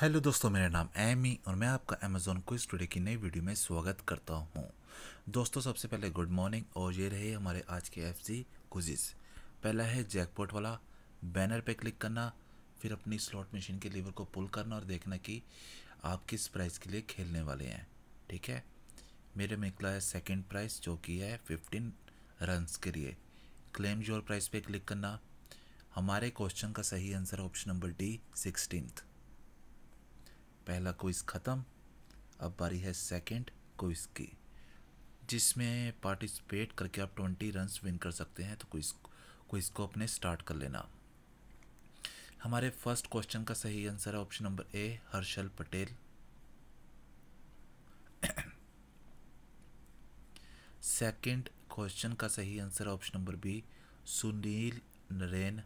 hello दोस्तों मेरा नाम एमी और मैं आपका अमेजोन को स्टूडियो की नई वीडियो में स्वागत करता हूँ दोस्तों सबसे पहले गुड मॉर्निंग और ये रहे हमारे आज के एफ जी कुजिस पहला है जैकपॉट वाला बैनर पे क्लिक करना फिर अपनी स्लॉट मशीन के लीवर को पुल करना और देखना कि आप किस प्राइज़ के लिए खेलने वाले हैं ठीक है मेरे में निकला है सेकेंड प्राइज़ जो कि है फिफ्टीन रन्स के लिए क्लेम योर प्राइज़ पर क्लिक करना हमारे क्वेश्चन का सही answer option number D sixteen पहला क्विज ख़त्म अब बारी है सेकंड क्विज की जिसमें पार्टिसिपेट करके आप ट्वेंटी रन्स विन कर सकते हैं तो क्विज क्विज को अपने स्टार्ट कर लेना हमारे फर्स्ट क्वेश्चन का सही आंसर है option number A Harshal Patel second question का सही answer option number B Sunil Narine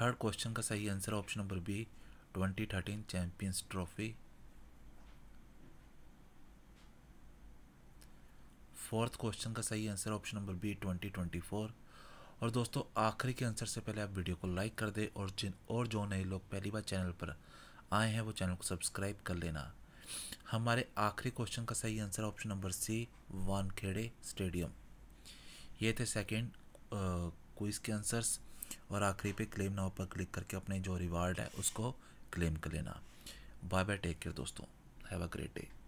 third question का सही answer option number B twenty thirteen champions trophy fourth question का सही answer option number B twenty twenty four और दोस्तों आखिरी के आंसर से पहले आप वीडियो को लाइक कर दें और जिन और जो नए लोग पहली बार चैनल पर आए हैं वो चैनल को सब्सक्राइब कर लेना हमारे आखिरी क्वेश्चन का सही answer option number C Wankhede stadium ये थे सेकेंड क्विज के आंसर्स और आखिरी पे क्लेम नाउ पर क्लिक करके अपने जो रिवार्ड है उसको क्लेम कर लेना बाय बाय टेक केयर दोस्तों हैव अ ग्रेट डे